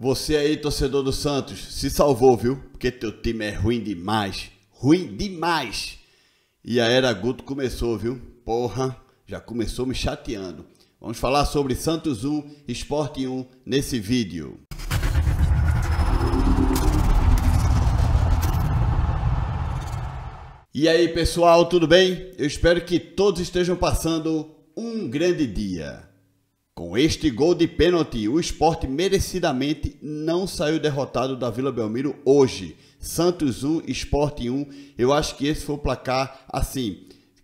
Você aí, torcedor do Santos, se salvou, viu? Porque teu time é ruim demais. Ruim demais. E a era Guto começou, viu? Porra, já começou me chateando. Vamos falar sobre Santos 1, Esporte 1 nesse vídeo. E aí, pessoal, tudo bem? Eu espero que todos estejam passando um grande dia. Com este gol de pênalti, o esporte merecidamente não saiu derrotado da Vila Belmiro hoje. Santos 1, Esporte 1. Eu acho que esse foi o placar, assim,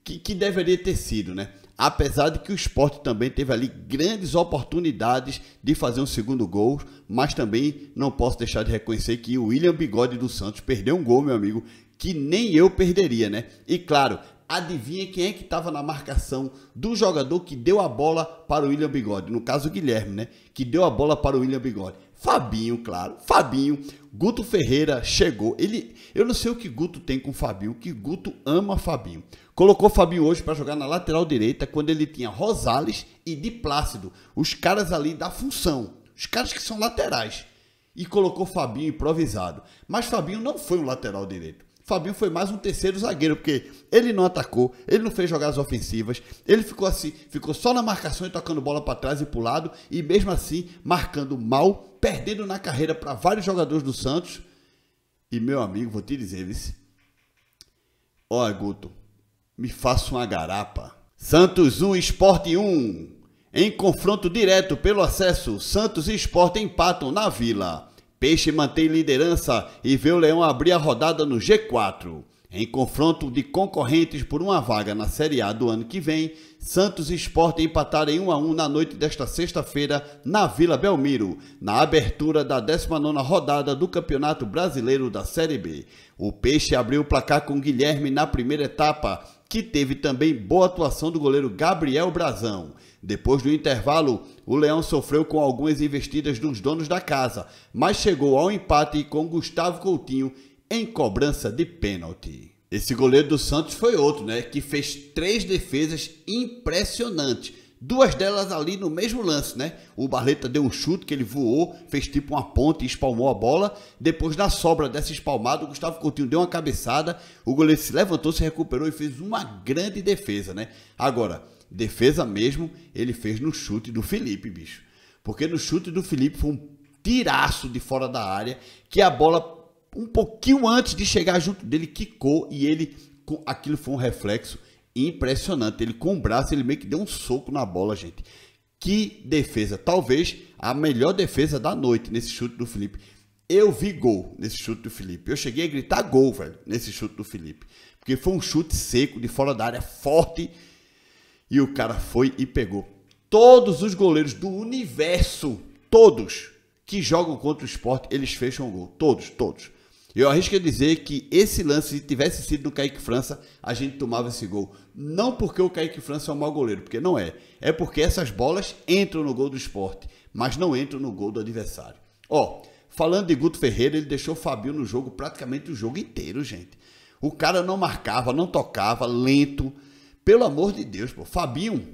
que, que deveria ter sido, né? Apesar de que o esporte também teve ali grandes oportunidades de fazer um segundo gol, mas também não posso deixar de reconhecer que o William Bigode do Santos perdeu um gol, meu amigo, que nem eu perderia, né? E claro, adivinha quem é que estava na marcação do jogador que deu a bola para o William Bigode? No caso, o Guilherme, né? Que deu a bola para o William Bigode. Fabinho, claro. Fabinho. Guto Ferreira chegou. Ele, eu não sei o que Guto tem com Fabinho, que Guto ama Fabinho. Colocou Fabinho hoje para jogar na lateral direita quando ele tinha Rosales e Di Plácido, os caras ali da função, os caras que são laterais. E colocou Fabinho improvisado. Mas Fabinho não foi um lateral direito. Fabinho foi mais um terceiro zagueiro, porque ele não atacou, ele não fez jogadas ofensivas, ele ficou assim, ficou só na marcação e tocando bola para trás e para o lado, e mesmo assim marcando mal, perdendo na carreira para vários jogadores do Santos. E meu amigo, vou te dizer, vice. Ó, Guto, me faça uma garapa. Santos 1, Esporte 1. Em confronto direto pelo acesso, Santos e Esporte empatam na Vila. Peixe mantém liderança e vê o Leão abrir a rodada no G4. Em confronto de concorrentes por uma vaga na Série A do ano que vem, Santos e Sport empataram em 1 a 1 na noite desta sexta-feira na Vila Belmiro, na abertura da 19ª rodada do Campeonato Brasileiro da Série B. O Peixe abriu o placar com Guilherme na primeira etapa, que teve também boa atuação do goleiro Gabriel Brazão. Depois do intervalo, o Leão sofreu com algumas investidas dos donos da casa, mas chegou ao empate com Gustavo Coutinho em cobrança de pênalti. Esse goleiro do Santos foi outro, né? Que fez três defesas impressionantes duas delas ali no mesmo lance, né? O Barleta deu um chute que ele voou, fez tipo uma ponte e espalmou a bola. Depois da sobra dessa espalmada, o Gustavo Coutinho deu uma cabeçada, o goleiro se levantou, se recuperou e fez uma grande defesa, né? Agora, defesa mesmo, ele fez no chute do Felipe, bicho. Porque no chute do Felipe foi um tiraço de fora da área, que a bola um pouquinho antes de chegar junto dele quicou e ele aquilo foi um reflexo impressionante. Ele com o braço, ele meio que deu um soco na bola, gente. Que defesa! Talvez a melhor defesa da noite nesse chute do Felipe. Eu vi gol nesse chute do Felipe. Eu cheguei a gritar gol, velho, nesse chute do Felipe. Porque foi um chute seco, de fora da área, forte. E o cara foi e pegou. Todos os goleiros do universo, todos que jogam contra o esporte, eles fecham gol. Todos, todos. Eu arrisco a dizer que esse lance, se tivesse sido do Kaique França, a gente tomava esse gol. Não porque o Kaique França é um mau goleiro, porque não é. É porque essas bolas entram no gol do esporte, mas não entram no gol do adversário. Ó, falando de Guto Ferreira, ele deixou o Fabinho no jogo praticamente o jogo inteiro, gente. O cara não marcava, não tocava, lento. Pelo amor de Deus, pô. Fabinho,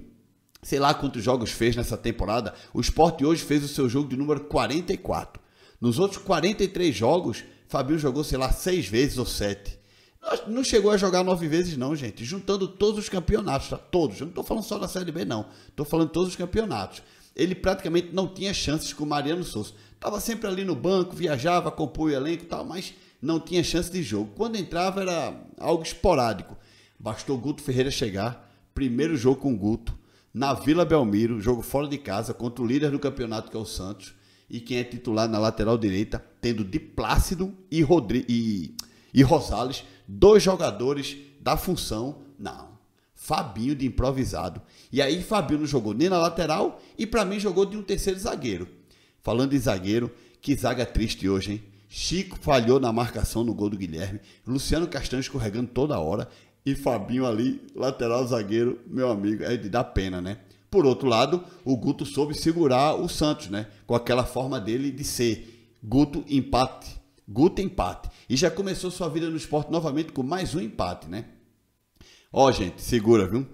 sei lá quantos jogos fez nessa temporada, o esporte hoje fez o seu jogo de número 44. Nos outros 43 jogos, Fabio jogou, sei lá, seis vezes ou sete. Não chegou a jogar nove vezes, não, gente. Juntando todos os campeonatos, tá? todos. Eu não estou falando só da Série B, não. Estou falando todos os campeonatos. Ele praticamente não tinha chances com o Mariano Souza. Estava sempre ali no banco, viajava, compunha o elenco e tal, mas não tinha chance de jogo. Quando entrava era algo esporádico. Bastou Guto Ferreira chegar, primeiro jogo com o Guto, na Vila Belmiro, jogo fora de casa, contra o líder do campeonato, que é o Santos e quem é titular na lateral direita, tendo de Plácido e, Rodri e, e Rosales, dois jogadores da função. Não. Fabinho de improvisado. E aí Fabinho não jogou nem na lateral e para mim jogou de um terceiro zagueiro. Falando de zagueiro, que zaga triste hoje, hein? Chico falhou na marcação no gol do Guilherme, Luciano Castanho escorregando toda hora e Fabinho ali, lateral zagueiro, meu amigo, é de dar pena, né? Por outro lado, o Guto soube segurar o Santos, né? Com aquela forma dele de ser. Guto empate. Guto empate. E já começou sua vida no esporte novamente com mais um empate, né? Ó, gente, segura, viu?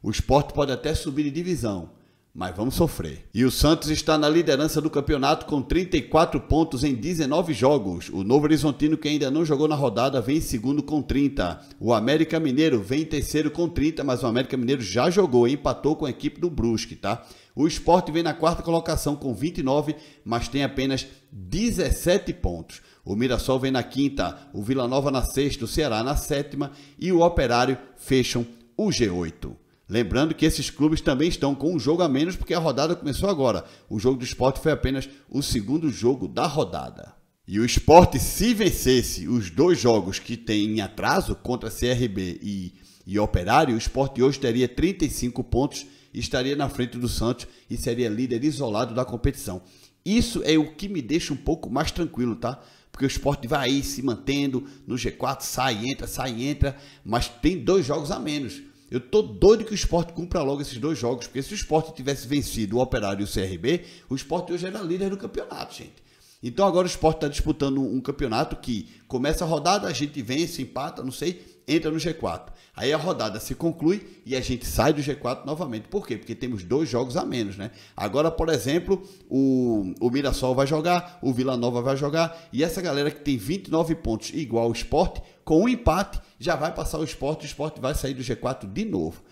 O esporte pode até subir de divisão, mas vamos sofrer. E o Santos está na liderança do campeonato com 34 pontos em 19 jogos. O Novo Horizontino, que ainda não jogou na rodada, vem em segundo com 30. O América Mineiro vem em terceiro com 30, mas o América Mineiro já jogou e empatou com a equipe do Brusque, tá? O Sport vem na quarta colocação com 29, mas tem apenas 17 pontos. O Mirassol vem na quinta, o Vila Nova na sexta, o Ceará na sétima e o Operário fecham o G8. Lembrando que esses clubes também estão com um jogo a menos, porque a rodada começou agora. O jogo do esporte foi apenas o segundo jogo da rodada. E o esporte, se vencesse os dois jogos que tem em atraso contra CRB e, e Operário, o esporte hoje teria 35 pontos, estaria na frente do Santos e seria líder isolado da competição. Isso é o que me deixa um pouco mais tranquilo, tá? Porque o esporte vai aí se mantendo no G4, sai, entra, sai, entra, mas tem dois jogos a menos. Eu tô doido que o esporte cumpra logo esses dois jogos, porque se o esporte tivesse vencido o Operário e o CRB, o esporte hoje era líder do campeonato, gente. Então agora o esporte está disputando um campeonato que começa a rodada, a gente vence, empata, não sei, entra no G4. Aí a rodada se conclui e a gente sai do G4 novamente. Por quê? Porque temos dois jogos a menos, né? Agora, por exemplo, o, o Mirassol vai jogar, o Vila Nova vai jogar, e essa galera que tem 29 pontos igual ao esporte, com um empate, já vai passar o esporte, o esporte vai sair do G4 de novo.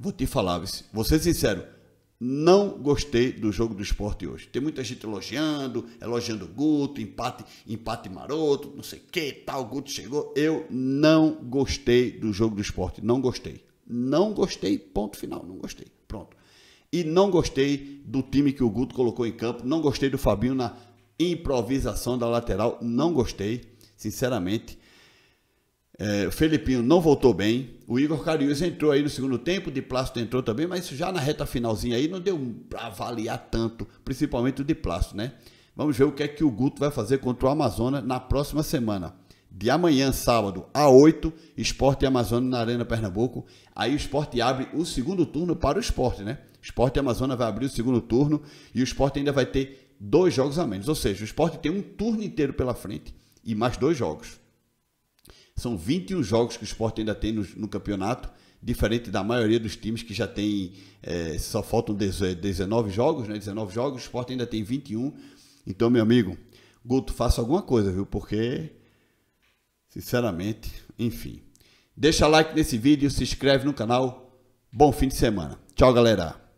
Vou te falar, vou ser sincero, não gostei do jogo do esporte hoje. Tem muita gente elogiando, elogiando o Guto, empate, empate maroto, não sei o que, tal, o Guto chegou. Eu não gostei do jogo do esporte, não gostei. Não gostei, ponto final, não gostei, pronto. E não gostei do time que o Guto colocou em campo, não gostei do Fabinho na improvisação da lateral, não gostei sinceramente. É, o Felipinho não voltou bem. O Igor Carius entrou aí no segundo tempo, de Plácido entrou também, mas já na reta finalzinha aí não deu para avaliar tanto, principalmente o de Plácido, né? Vamos ver o que é que o Guto vai fazer contra o Amazonas na próxima semana. De amanhã, sábado, a 8, Esporte e Amazonas na Arena Pernambuco. Aí o Esporte abre o segundo turno para o Esporte, né? Esporte e Amazonas vai abrir o segundo turno e o Esporte ainda vai ter dois jogos a menos. Ou seja, o Esporte tem um turno inteiro pela frente e mais dois jogos. São 21 jogos que o esporte ainda tem no, no campeonato, diferente da maioria dos times que já tem, é, só faltam 19 jogos, né? 19 jogos, o esporte ainda tem 21. Então, meu amigo, Guto, faça alguma coisa, viu? Porque, sinceramente, enfim. Deixa like nesse vídeo, se inscreve no canal. Bom fim de semana. Tchau, galera.